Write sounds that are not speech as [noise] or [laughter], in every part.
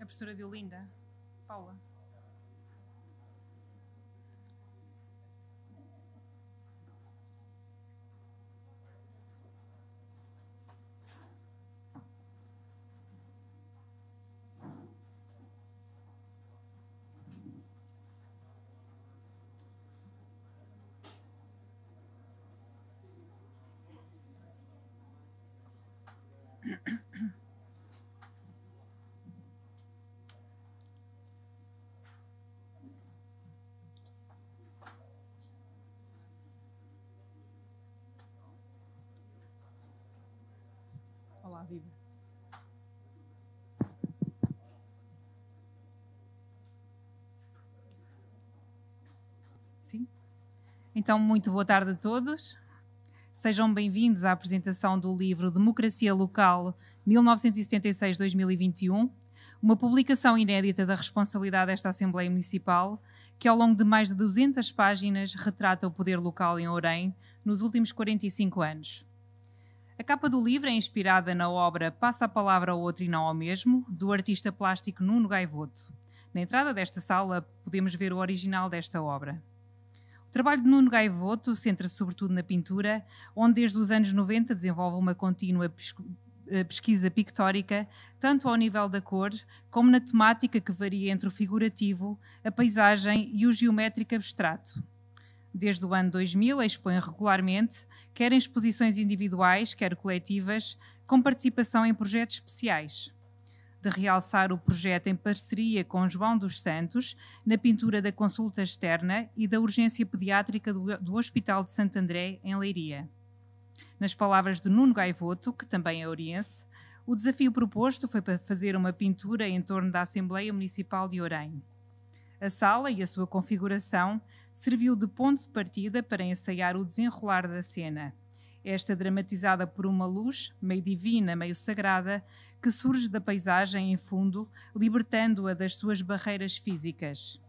A professora de Olinda, Paula. Sim? Então, muito boa tarde a todos. Sejam bem-vindos à apresentação do livro Democracia Local 1976-2021, uma publicação inédita da responsabilidade desta Assembleia Municipal, que ao longo de mais de 200 páginas retrata o poder local em Ourém nos últimos 45 anos. A capa do livro é inspirada na obra Passa a Palavra ao Outro e Não ao Mesmo, do artista plástico Nuno Gaivoto. Na entrada desta sala podemos ver o original desta obra. O trabalho de Nuno Gaivoto centra-se sobretudo na pintura, onde desde os anos 90 desenvolve uma contínua eh, pesquisa pictórica, tanto ao nível da cor, como na temática que varia entre o figurativo, a paisagem e o geométrico abstrato. Desde o ano 2000, expõe regularmente, quer em exposições individuais, quer coletivas, com participação em projetos especiais. De realçar o projeto em parceria com João dos Santos, na pintura da consulta externa e da urgência pediátrica do, do Hospital de Santo André, em Leiria. Nas palavras de Nuno Gaivoto, que também é oriense, o desafio proposto foi para fazer uma pintura em torno da Assembleia Municipal de Orem. A sala e a sua configuração serviu de ponto de partida para ensaiar o desenrolar da cena. Esta dramatizada por uma luz, meio divina, meio sagrada, que surge da paisagem em fundo, libertando-a das suas barreiras físicas.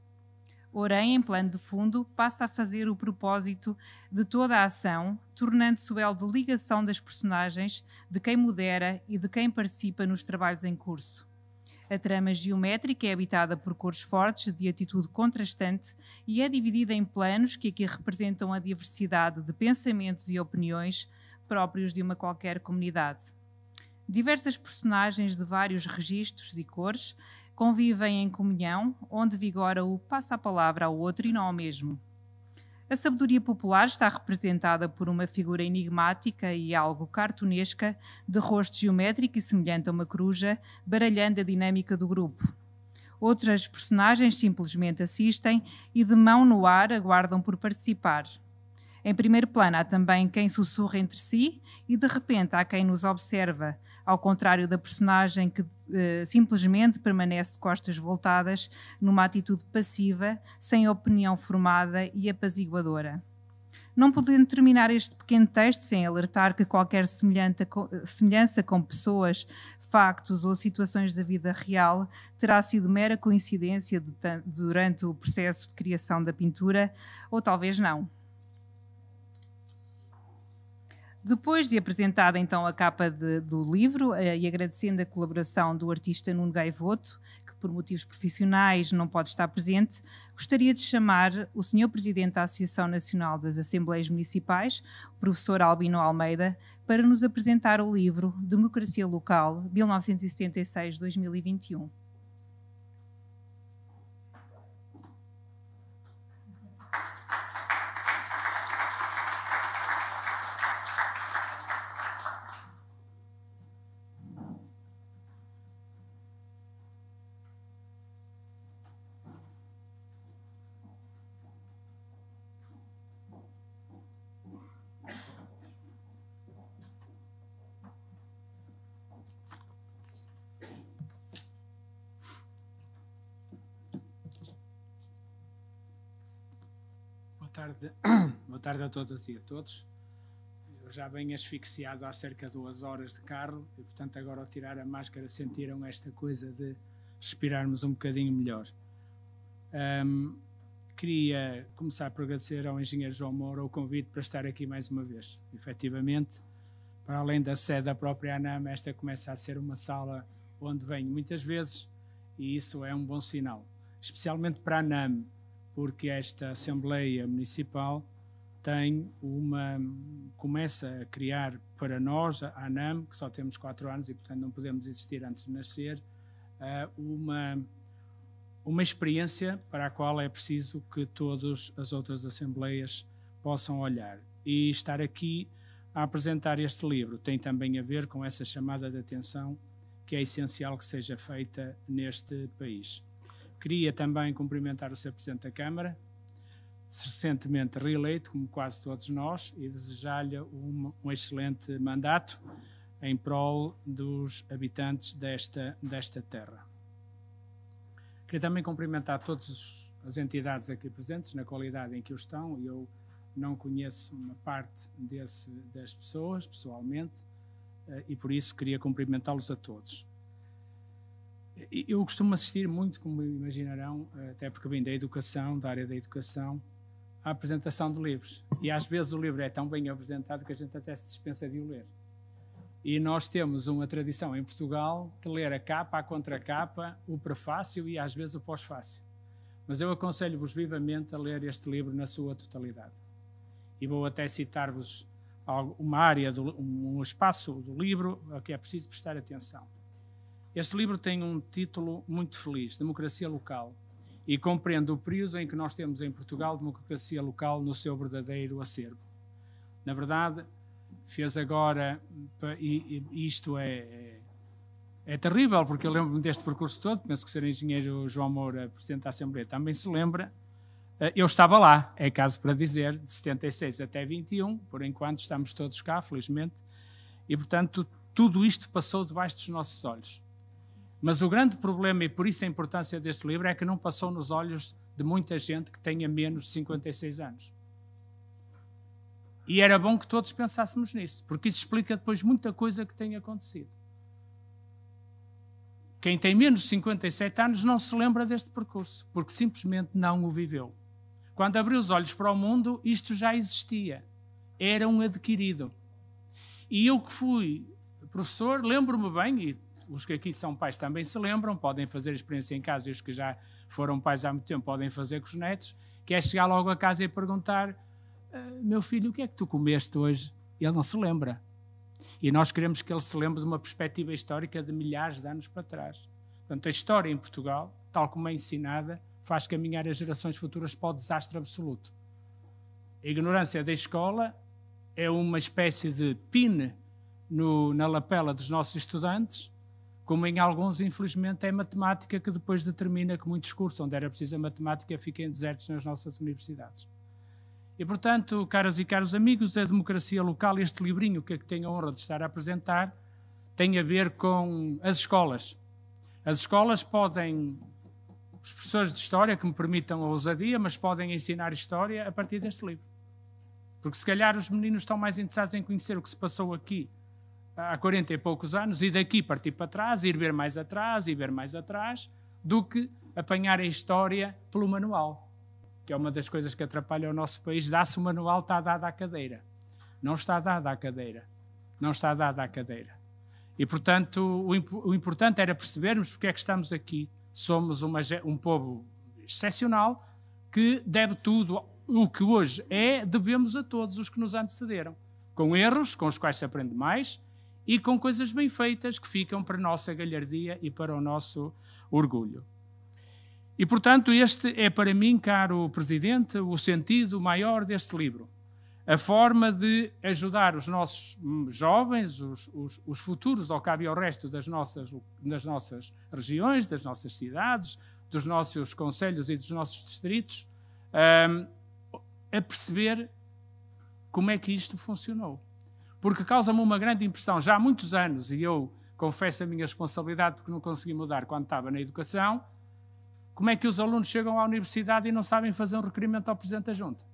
Orém, em plano de fundo, passa a fazer o propósito de toda a ação, tornando-se o elo de ligação das personagens, de quem modera e de quem participa nos trabalhos em curso. A trama geométrica é habitada por cores fortes de atitude contrastante e é dividida em planos que aqui representam a diversidade de pensamentos e opiniões próprios de uma qualquer comunidade. Diversas personagens de vários registros e cores convivem em comunhão, onde vigora o passa a palavra ao outro e não ao mesmo. A sabedoria popular está representada por uma figura enigmática e algo cartunesca, de rosto geométrico e semelhante a uma coruja, baralhando a dinâmica do grupo. Outras personagens simplesmente assistem e, de mão no ar, aguardam por participar. Em primeiro plano há também quem sussurra entre si e de repente há quem nos observa, ao contrário da personagem que uh, simplesmente permanece de costas voltadas, numa atitude passiva, sem opinião formada e apaziguadora. Não podendo terminar este pequeno texto sem alertar que qualquer semelhança com pessoas, factos ou situações da vida real terá sido mera coincidência durante o processo de criação da pintura, ou talvez não. Depois de apresentada então a capa de, do livro eh, e agradecendo a colaboração do artista Nuno Gaivoto, que por motivos profissionais não pode estar presente, gostaria de chamar o Sr. Presidente da Associação Nacional das Assembleias Municipais, o professor Albino Almeida, para nos apresentar o livro Democracia Local 1976-2021. tarde. [clears throat] Boa tarde a todas e a todos. Eu já bem asfixiado há cerca de duas horas de carro e, portanto, agora ao tirar a máscara sentiram esta coisa de respirarmos um bocadinho melhor. Um, queria começar por agradecer ao engenheiro João Moura o convite para estar aqui mais uma vez. Efetivamente, para além da sede da própria ANAM, esta começa a ser uma sala onde venho muitas vezes e isso é um bom sinal, especialmente para a ANAM porque esta Assembleia Municipal tem uma começa a criar para nós, a ANAM, que só temos quatro anos e portanto não podemos existir antes de nascer, eh, uma uma experiência para a qual é preciso que todas as outras assembleias possam olhar e estar aqui a apresentar este livro tem também a ver com essa chamada de atenção que é essencial que seja feita neste país. Queria também cumprimentar o Sr. Presidente da Câmara, recentemente reeleito, como quase todos nós, e desejar-lhe um, um, excelente mandato em prol dos habitantes desta, desta terra. Queria também cumprimentar todas as entidades aqui presentes, na qualidade em que estão. Eu não conheço uma parte desse, das pessoas pessoalmente, eh, e por isso queria cumprimentá-los a todos. Eu costumo assistir muito, como imaginarão, até porque vim da educação, da área da educação, à apresentação de livros. E às vezes o livro é tão bem apresentado que a gente até se dispensa de o ler. E nós temos uma tradição em Portugal de ler a capa, a contracapa, o prefácio e às vezes o pós-fácio. Mas eu aconselho-vos vivamente a ler este livro na sua totalidade. E vou até citar-vos uma área, do, um espaço do livro a que é preciso prestar atenção. Este livro tem um título muito feliz: Democracia Local, e compreende o período em que nós temos em Portugal democracia local no seu verdadeiro acervo. Na verdade, fez agora, e isto é, é, é terrível, porque eu lembro-me deste percurso todo, penso que o Sr. Engenheiro João Moura, Presidente da Assembleia, também se lembra. Eh, eu estava lá, é caso para dizer, de 76 até 21, por enquanto estamos todos cá, felizmente, e portanto tudo isto passou debaixo dos nossos olhos. Mas o grande problema, e por isso a importância deste livro, é que não passou nos olhos de muita gente que tenha menos de 56 anos. E era bom que todos pensássemos nisso, porque isso explica depois muita coisa que tem acontecido. Quem tem menos de 57 anos não se lembra deste percurso, porque simplesmente não o viveu. Quando abriu os olhos para o mundo, isto já existia. Era um adquirido. E eu que fui professor, lembro-me bem, e os que aqui são pais também se lembram, podem fazer a experiência em casa e os que já foram pais há muito tempo podem fazer com os netos, que é chegar logo a casa e perguntar: ah, Meu filho, o que é que tu comeste hoje? Ele não se lembra. E nós queremos que ele se lembre de uma perspectiva histórica de milhares de anos para trás. Portanto, a história em Portugal, tal como é ensinada, faz caminhar as gerações futuras para o desastre absoluto. A ignorância da escola é uma espécie de pin no, na lapela dos nossos estudantes como em alguns, infelizmente, é matemática que depois determina que muitos cursos onde era preciso a matemática fiquem desertos nas nossas universidades. E, portanto, caras e caros amigos, a democracia local, este livrinho que, é que tenho a honra de estar a apresentar, tem a ver com as escolas. As escolas podem, os professores de história que me permitam a ousadia, mas podem ensinar história a partir deste livro. Porque se calhar os meninos estão mais interessados em conhecer o que se passou aqui há 40 e poucos anos e daqui partir para trás, ir ver mais atrás, e ver mais atrás, do que apanhar a história pelo manual, que é uma das coisas que atrapalha o nosso país. Dá-se o manual, está dado à cadeira. Não está dado à cadeira. Não está dado à cadeira. E, portanto, o, imp o importante era percebermos porque é que estamos aqui. Somos uma, um povo excepcional que deve tudo o que hoje é, devemos a todos os que nos antecederam. Com erros, com os quais se aprende mais, e com coisas bem feitas que ficam para a nossa galhardia e para o nosso orgulho. E, portanto, este é para mim, caro Presidente, o sentido maior deste livro. A forma de ajudar os nossos hum, jovens, os, os, os futuros, ao cabo e ao resto das nossas, das nossas regiões, das nossas cidades, dos nossos conselhos e dos nossos distritos, um, a perceber como é que isto funcionou porque causa-me uma grande impressão, já há muitos anos, e eu confesso a minha responsabilidade porque não consegui mudar quando estava na educação, como é que os alunos chegam à universidade e não sabem fazer um requerimento ao Presidente da Junta?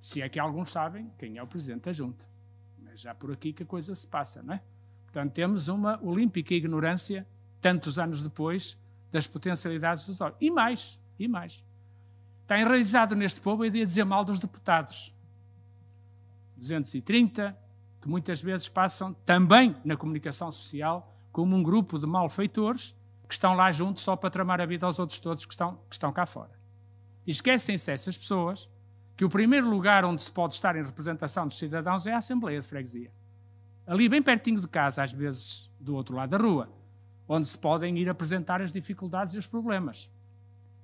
Se é que alguns sabem quem é o Presidente da Junta. Mas já é por aqui que a coisa se passa, não é? Portanto, temos uma olímpica ignorância, tantos anos depois, das potencialidades dos órgãos. E mais, e mais. Está enraizado neste povo a ideia de dizer mal dos deputados. 230, que muitas vezes passam também na comunicação social como um grupo de malfeitores que estão lá juntos só para tramar a vida aos outros todos que estão, que estão cá fora. esquecem-se essas pessoas que o primeiro lugar onde se pode estar em representação dos cidadãos é a Assembleia de Freguesia. Ali, bem pertinho de casa, às vezes do outro lado da rua, onde se podem ir apresentar as dificuldades e os problemas.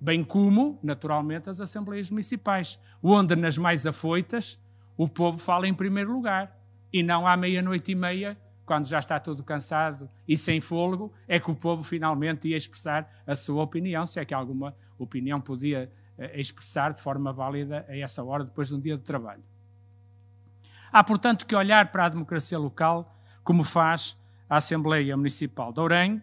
Bem como, naturalmente, as Assembleias Municipais, onde nas mais afoitas o povo fala em primeiro lugar. E não à meia-noite e meia, quando já está todo cansado e sem fôlego, é que o povo finalmente ia expressar a sua opinião, se é que alguma opinião podia eh, expressar de forma válida a essa hora, depois de um dia de trabalho. Há, portanto, que olhar para a democracia local como faz a Assembleia Municipal de Ourém,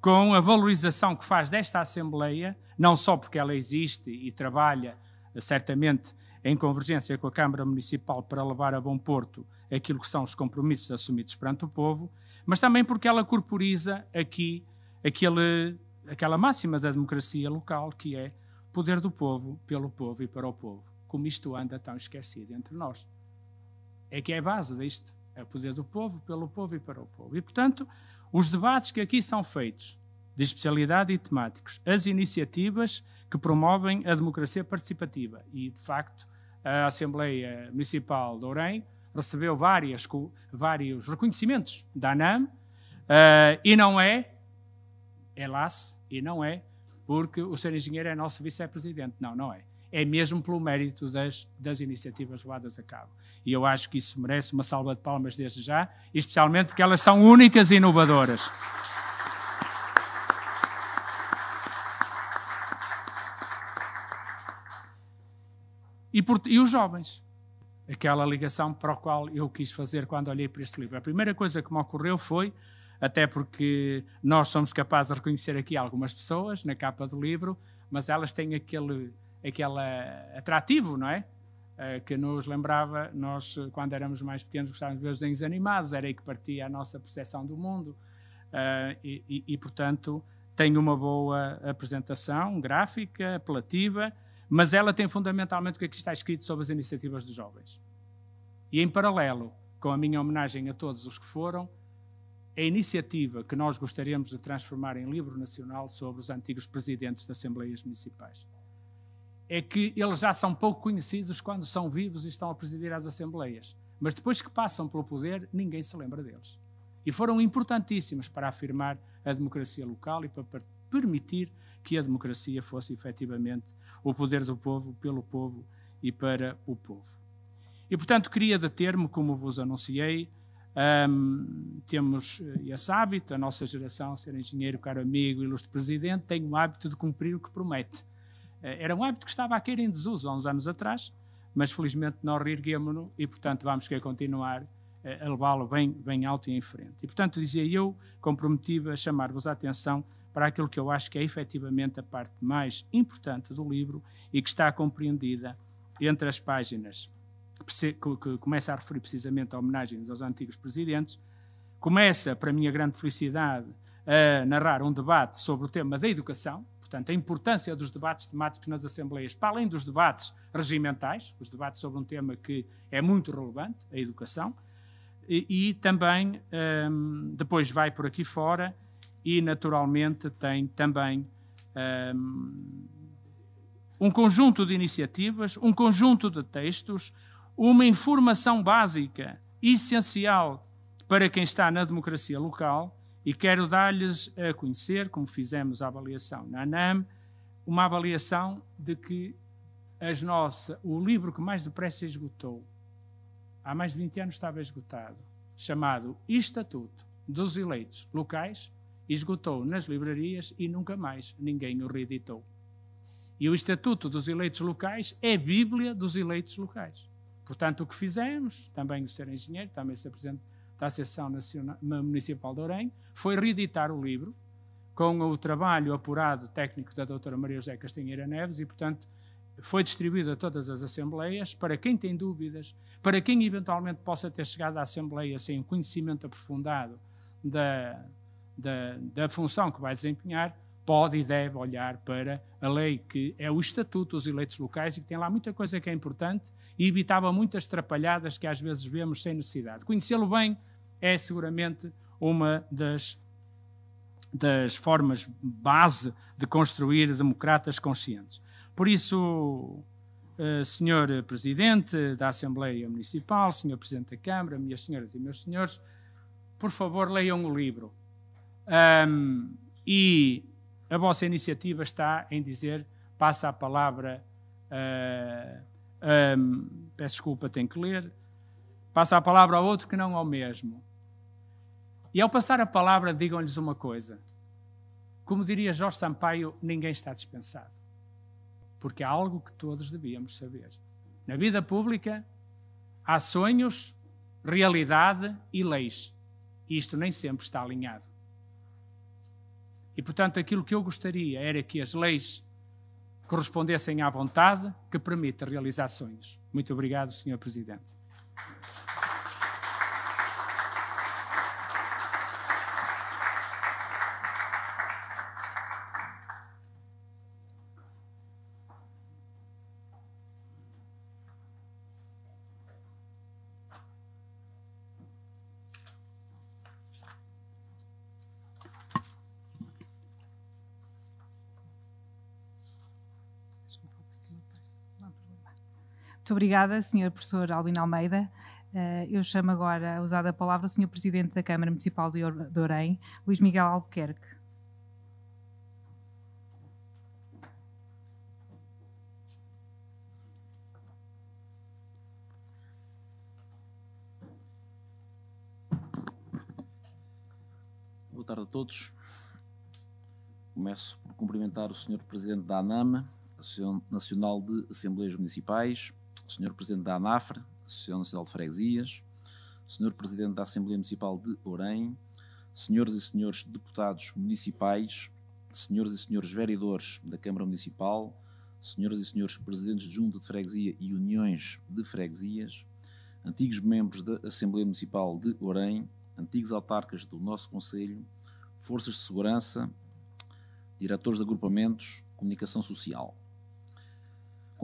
com a valorização que faz desta Assembleia, não só porque ela existe e trabalha eh, certamente em convergência com a Câmara Municipal para levar a bom porto aquilo que são os compromissos assumidos perante o povo, mas também porque ela corporiza aqui aquele, aquela máxima da democracia local que é poder do povo, pelo povo e para o povo. Como isto anda tão esquecido entre nós. É que é a base disto. É o poder do povo, pelo povo e para o povo. E, portanto, os debates que aqui são feitos, de especialidade e temáticos, as iniciativas que promovem a democracia participativa e, de facto, a Assembleia Municipal de Ourém recebeu várias, vários reconhecimentos da ANAM, uh, e não é, é LAS, e não é, porque o Sr. Engenheiro é nosso vice-presidente. Não, não é. É mesmo pelo mérito das, das iniciativas levadas a cabo. E eu acho que isso merece uma salva de palmas desde já, especialmente porque elas são únicas e inovadoras. e, por, e os jovens. Aquela ligação para a qual eu quis fazer quando olhei para este livro. A primeira coisa que me ocorreu foi, até porque nós somos capazes de reconhecer aqui algumas pessoas na capa do livro, mas elas têm aquele, aquele atrativo, não é? Eh, que nos lembrava, nós, quando éramos mais pequenos, gostávamos de ver os desenhos animados, era aí que partia a nossa percepção do mundo. Eh, e, e, e portanto, tem uma boa apresentação gráfica, apelativa, mas ela tem fundamentalmente o que aqui é está escrito sobre as iniciativas dos jovens. E em paralelo com a minha homenagem a todos os que foram, a iniciativa que nós gostaríamos de transformar em livro nacional sobre os antigos presidentes das Assembleias Municipais. É que eles já são pouco conhecidos quando são vivos e estão a presidir as Assembleias, mas depois que passam pelo poder, ninguém se lembra deles. E foram importantíssimos para afirmar a democracia local e para permitir que a democracia fosse efetivamente o poder do povo, pelo povo e para o povo. E, portanto, queria deter-me, como vos anunciei, um, temos eh, esse hábito, a nossa geração, ser engenheiro, caro amigo, ilustre presidente, tem o hábito de cumprir o que promete. Eh, era um hábito que estava a cair em desuso há uns anos atrás, mas felizmente nós reerguemos-no e, portanto, vamos querer continuar eh, a levá-lo bem, bem alto e em frente. E, portanto, dizia eu, comprometido a chamar-vos a atenção para aquilo que eu acho que é efetivamente a parte mais importante do livro e que está compreendida entre as páginas que começa a referir precisamente a homenagens aos antigos presidentes, começa, para a minha grande felicidade, a narrar um debate sobre o tema da educação, portanto, a importância dos debates temáticos nas assembleias, para além dos debates regimentais, os debates sobre um tema que é muito relevante, a educação, e, e também um, depois vai por aqui fora e, naturalmente, tem também um, um conjunto de iniciativas, um conjunto de textos, uma informação básica, essencial para quem está na democracia local, e quero dar-lhes a conhecer, como fizemos a avaliação na ANAM, uma avaliação de que as o livro que mais depressa esgotou, há mais de 20 anos estava esgotado, chamado Estatuto dos Eleitos Locais esgotou nas livrarias e nunca mais ninguém o reeditou. E o Estatuto dos Eleitos Locais é a Bíblia dos Eleitos Locais. Portanto, o que fizemos, também o Sr. Engenheiro, também se Presidente da Associação Nacional, Municipal de Orem, foi reeditar o livro com o trabalho apurado técnico da Dra Maria José Castanheira Neves e, portanto, foi distribuído a todas as assembleias, para quem tem dúvidas, para quem eventualmente possa ter chegado à assembleia sem conhecimento aprofundado da, da, da função que vai desempenhar, pode e deve olhar para a lei que é o estatuto dos eleitos locais e que tem lá muita coisa que é importante e evitava muitas trapalhadas que às vezes vemos sem necessidade. Conhecê-lo bem é seguramente uma das, das formas base de construir democratas conscientes. Por isso, eh, Senhor Presidente da Assembleia Municipal, Senhor Presidente da Câmara, minhas senhoras e meus senhores, por favor leiam o livro um, e a vossa iniciativa está em dizer: passa a palavra. Uh, ah, um, peço desculpa, tenho que ler. Passa a palavra a outro que não ao mesmo. E ao passar a palavra, digam-lhes uma coisa. Como diria Jorge Sampaio, ninguém está dispensado. Porque há algo que todos devíamos saber. Na vida pública, há sonhos, realidade e leis. E isto nem sempre está alinhado. E, portanto, aquilo que eu gostaria era que as leis correspondessem à vontade que permite realizar sonhos. Muito obrigado, Sr. Presidente. Muito obrigada, Sr. Professor Albino Almeida. Eh, eu chamo agora, a usada a palavra, o Sr. Presidente da Câmara Municipal de Orem, Luís Miguel Albuquerque. Boa tarde a todos. Começo por cumprimentar o Sr. Presidente da ANAMA, Nacional de Assembleias Municipais, Sr. Presidente da ANAFRE, Associação Nacional de Freguesias, Sr. Presidente da Assembleia Municipal de Orem, Senhoras e Senhores Deputados Municipais, Senhoras e Senhores Vereadores da Câmara Municipal, Senhoras e Senhores Presidentes de Junta de Freguesia e Uniões de Freguesias, antigos membros da Assembleia Municipal de Orem, antigos autarcas do nosso Conselho, Forças de Segurança, diretores de agrupamentos, comunicação social.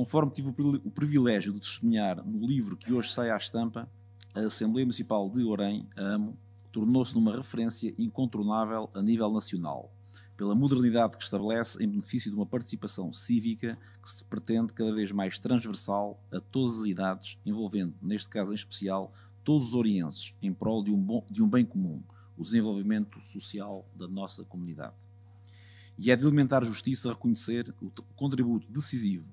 Conforme tive o privilégio de testemunhar no livro que hoje sai à estampa, a Assembleia Municipal de Orem, a AMO, tornou-se numa referência incontornável a nível nacional, pela modernidade que estabelece em benefício de uma participação cívica que se pretende cada vez mais transversal a todas as idades, envolvendo, neste caso em especial, todos os orienses, em prol de um, bom, de um bem comum, o desenvolvimento social da nossa comunidade. E é de alimentar justiça reconhecer o contributo decisivo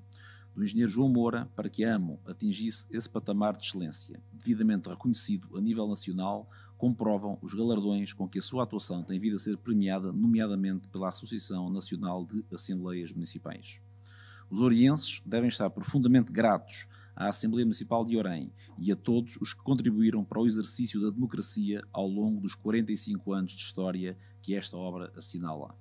do engenheiro João Moura para que a AMO atingisse esse patamar de excelência, devidamente reconhecido a nível nacional, comprovam os galardões com que a sua atuação tem vindo a ser premiada, nomeadamente pela Associação Nacional de Assembleias Municipais. Os orienses devem estar profundamente gratos à Assembleia Municipal de Orem e a todos os que contribuíram para o exercício da democracia ao longo dos 45 anos de história que esta obra assinala.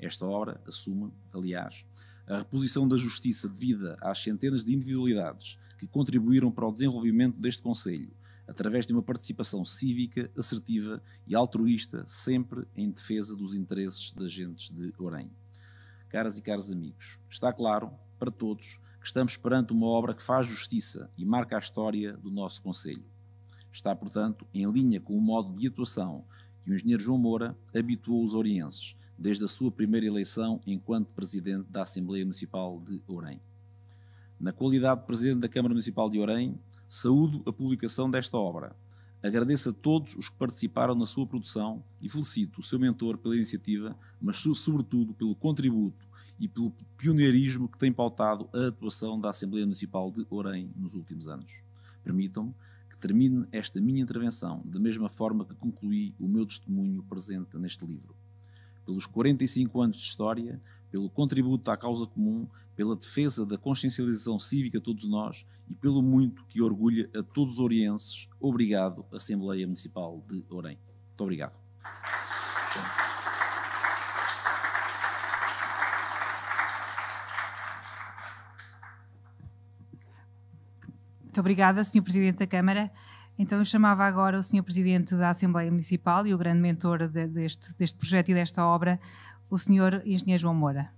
Esta obra assume, aliás, a reposição da justiça devida às centenas de individualidades que contribuíram para o desenvolvimento deste Conselho, através de uma participação cívica, assertiva e altruísta, sempre em defesa dos interesses das gentes de Orem. Caras e caros amigos, está claro, para todos, que estamos perante uma obra que faz justiça e marca a história do nosso Conselho. Está, portanto, em linha com o modo de atuação que o engenheiro João Moura habituou os orienses desde a sua primeira eleição enquanto presidente da Assembleia Municipal de Orem. Na qualidade de presidente da Câmara Municipal de Orem, saúdo a publicação desta obra. Agradeço a todos os que participaram na sua produção e felicito o seu mentor pela iniciativa, mas sobretudo pelo contributo e pelo pioneirismo que tem pautado a atuação da Assembleia Municipal de Orem nos últimos anos. Permitam-me que termine esta minha intervenção da mesma forma que concluí o meu testemunho presente neste livro pelos 45 anos de história, pelo contributo à causa comum, pela defesa da consciencialização cívica a todos nós e pelo muito que orgulha a todos os orienses. Obrigado, Assembleia Municipal de Orem. Muito obrigado. Muito obrigada, Sr. Presidente da Câmara. Então eu chamava agora o Sr. Presidente da Assembleia Municipal e o grande mentor de, deste, deste projeto e desta obra, o Sr. Engenheiro João Moura.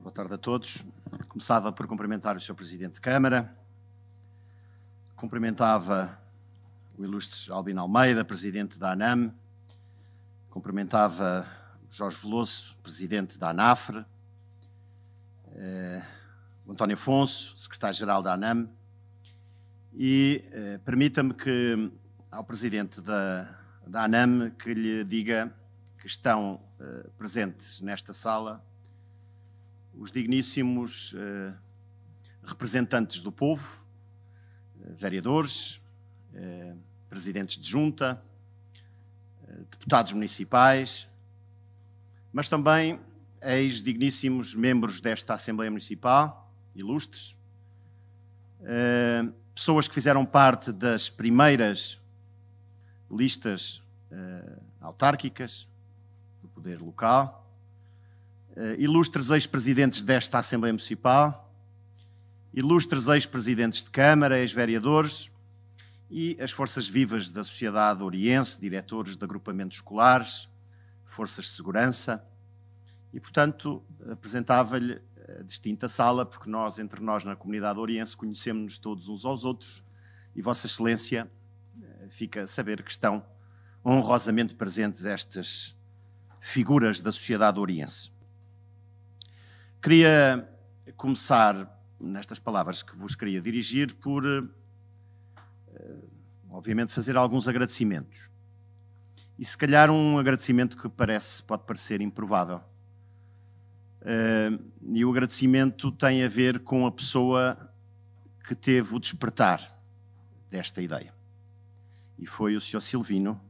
Boa tarde a todos. Começava por cumprimentar o Sr. Presidente de Câmara, cumprimentava o ilustre Albino Almeida, Presidente da ANAM, cumprimentava Jorge Veloso, presidente da ANAFRE, eh, António Afonso, secretário-geral da ANAM, e eh, permita-me que ao presidente da, da ANAM que lhe diga que estão eh, presentes nesta sala os digníssimos representantes do povo, vereadores, presidentes de junta, deputados municipais, mas também ex-digníssimos membros desta Assembleia Municipal, ilustres, eh, pessoas que fizeram parte das primeiras listas eh, autárquicas do poder local, eh, ilustres ex-presidentes desta Assembleia Municipal, ilustres ex-presidentes de Câmara, ex-vereadores e as forças vivas da sociedade oriense, diretores de agrupamentos escolares, forças de segurança, e, portanto, apresentava-lhe a distinta sala, porque nós, entre nós, na comunidade oriense, conhecemos-nos todos uns aos outros, e Vossa Excelência eh, fica a saber que estão honrosamente presentes estas figuras da sociedade oriense. Queria começar nestas palavras que vos queria dirigir por, eh, obviamente, fazer alguns agradecimentos. E se calhar um agradecimento que parece, pode parecer improvável. Uh, e o agradecimento tem a ver com a pessoa que teve o despertar desta ideia. E foi o Sr. Silvino,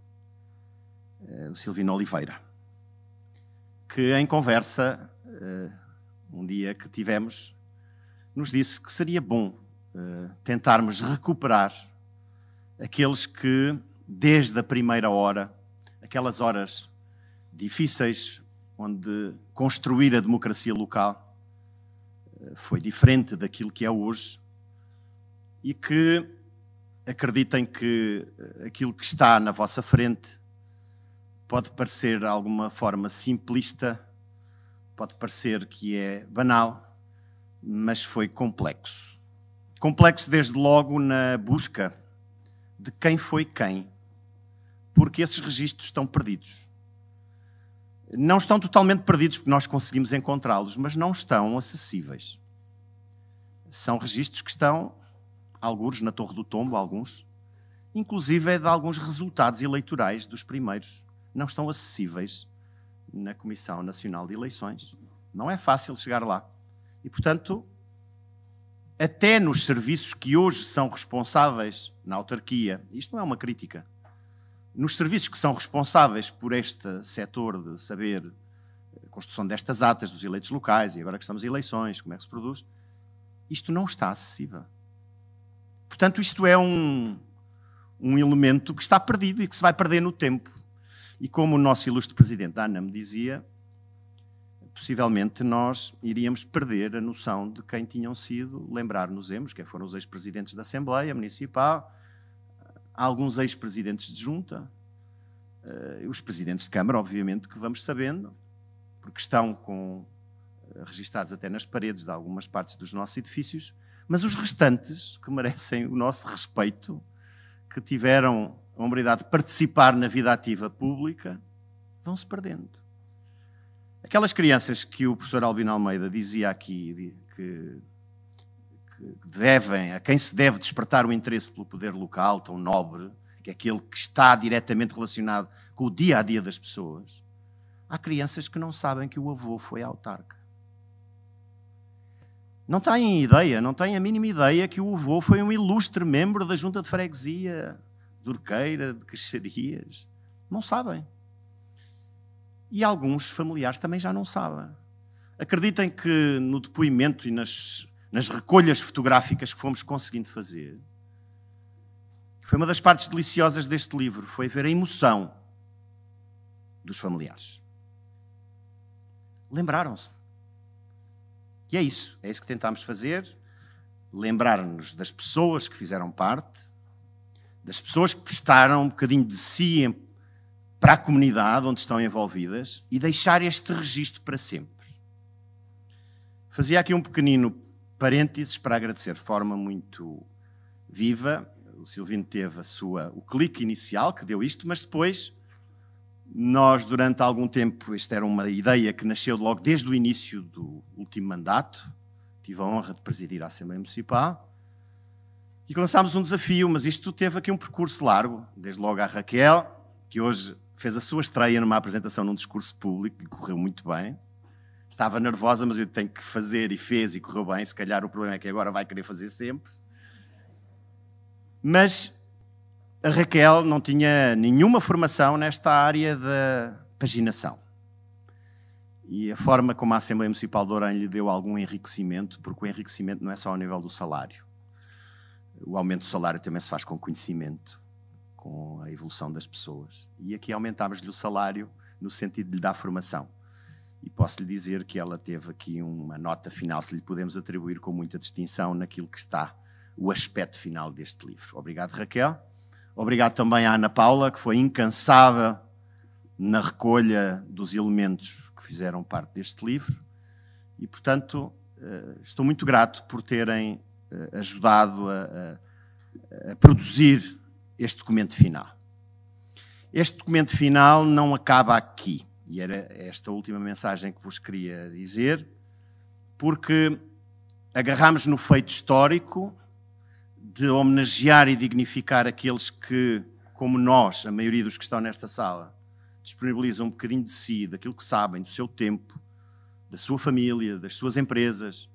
uh, o Silvino Oliveira, que em conversa, uh, um dia que tivemos, nos disse que seria bom tentarmos recuperar aqueles que, desde a primeira hora, aquelas horas difíceis onde construir a democracia local eh, foi diferente daquilo que é hoje e que acreditem que eh, aquilo que está na vossa frente pode parecer de alguma forma simplista, pode parecer que é banal, mas foi complexo. Complexo desde logo na busca de quem foi quem porque esses registros estão perdidos. Não estão totalmente perdidos, porque nós conseguimos encontrá-los, mas não estão acessíveis. São registros que estão, alguns na Torre do Tombo, alguns, inclusive é de alguns resultados eleitorais dos primeiros, não estão acessíveis na Comissão Nacional de Eleições. Não é fácil chegar lá. E, portanto, até nos serviços que hoje são responsáveis na autarquia, isto não é uma crítica, nos serviços que são responsáveis por este setor de saber a construção destas atas dos eleitos locais e agora que estamos em eleições, como é que se produz, isto não está acessível. Portanto, isto é um, um elemento que está perdido e que se vai perder no tempo. E como o nosso ilustre presidente Ana me dizia, possivelmente nós iríamos perder a noção de quem tinham sido, lembrar-nos-emos, que foram os ex-presidentes da Assembleia Municipal, Há alguns ex-presidentes de junta, uh, os presidentes de Câmara, obviamente, que vamos sabendo, porque estão com, uh, registados até nas paredes de algumas partes dos nossos edifícios, mas os restantes, que merecem o nosso respeito, que tiveram a honra de participar na vida ativa pública, vão-se perdendo. Aquelas crianças que o professor Albino Almeida dizia aqui, que que devem, a quem se deve despertar o interesse pelo poder local, tão nobre, que é aquele que está diretamente relacionado com o dia a dia das pessoas, há crianças que não sabem que o avô foi autarca. Não têm ideia, não têm a mínima ideia que o avô foi um ilustre membro da junta de freguesia, de Urqueira, de Queixarias. Não sabem. E alguns familiares também já não sabem. Acreditem que no depoimento e nas nas recolhas fotográficas que fomos conseguindo fazer, foi uma das partes deliciosas deste livro, foi ver a emoção dos familiares. Lembraram-se. E é isso, é isso que tentámos fazer, lembrar-nos das pessoas que fizeram parte, das pessoas que prestaram um bocadinho de si para a comunidade onde estão envolvidas e deixar este registro para sempre. Fazia aqui um pequenino parênteses para agradecer de forma muito viva. O Silvino teve a sua, o clique inicial que deu isto, mas depois nós, durante algum tempo, esta era uma ideia que nasceu logo desde o início do último mandato, tive a honra de presidir a Assembleia Municipal, e lançámos um desafio, mas isto teve aqui um percurso largo, desde logo à Raquel, que hoje fez a sua estreia numa apresentação num discurso público, que correu muito bem, estava nervosa, mas eu tenho que fazer e fez e correu bem. Se calhar o problema é que agora vai querer fazer sempre. Mas a Raquel não tinha nenhuma formação nesta área da paginação. E a forma como a Assembleia Municipal de Orem lhe deu algum enriquecimento, porque o enriquecimento não é só ao nível do salário. O aumento do salário também se faz com conhecimento, com a evolução das pessoas. E aqui aumentámos-lhe o salário no sentido de lhe dar formação e posso lhe dizer que ela teve aqui uma nota final, se lhe podemos atribuir com muita distinção naquilo que está o aspecto final deste livro. Obrigado, Raquel. Obrigado também à Ana Paula, que foi incansável na recolha dos elementos que fizeram parte deste livro. E, portanto, eh, estou muito grato por terem eh, ajudado a, a, a produzir este documento final. Este documento final não acaba aqui. E era esta última mensagem que vos queria dizer, porque agarramos no feito histórico de homenagear e dignificar aqueles que, como nós, a maioria dos que estão nesta sala, disponibilizam um bocadinho de si, daquilo que sabem, do seu tempo, da sua família, das suas empresas,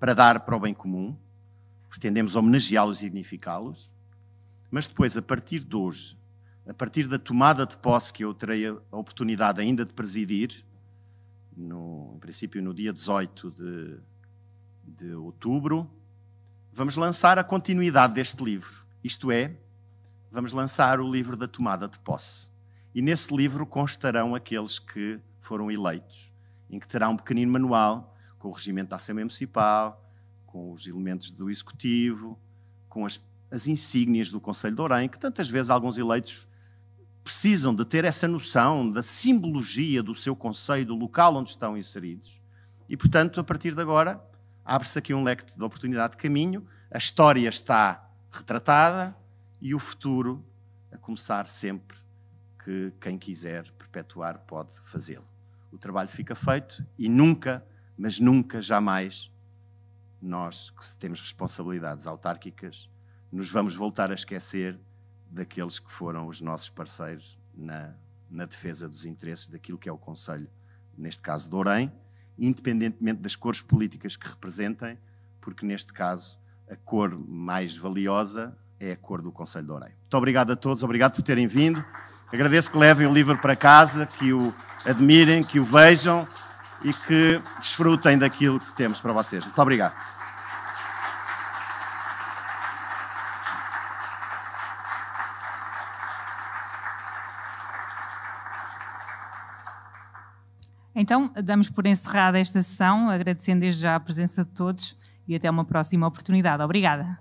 para dar para o bem comum. Pretendemos homenageá-los e dignificá-los. Mas depois, a partir de hoje, a partir da tomada de posse que eu terei a oportunidade ainda de presidir, no, em princípio no dia 18 de, de outubro, vamos lançar a continuidade deste livro. Isto é, vamos lançar o livro da tomada de posse. E nesse livro constarão aqueles que foram eleitos, em que terá um pequenino manual com o regimento da Assembleia Municipal, com os elementos do Executivo, com as, as insígnias do Conselho de Orem, que tantas vezes alguns eleitos precisam de ter essa noção da simbologia do seu conselho, do local onde estão inseridos. E, portanto, a partir de agora, abre-se aqui um leque de oportunidade de caminho, a história está retratada e o futuro a começar sempre que quem quiser perpetuar pode fazê-lo. O trabalho fica feito e nunca, mas nunca, jamais, nós que temos responsabilidades autárquicas, nos vamos voltar a esquecer daqueles que foram os nossos parceiros na, na defesa dos interesses daquilo que é o Conselho, neste caso de Orem, independentemente das cores políticas que representem, porque neste caso a cor mais valiosa é a cor do Conselho de Orem. Muito obrigado a todos, obrigado por terem vindo. Agradeço que levem o livro para casa, que o admirem, que o vejam e que desfrutem daquilo que temos para vocês. Muito obrigado. então damos por encerrada esta sessão, agradecendo desde já a presença de todos e até uma próxima oportunidade. Obrigada.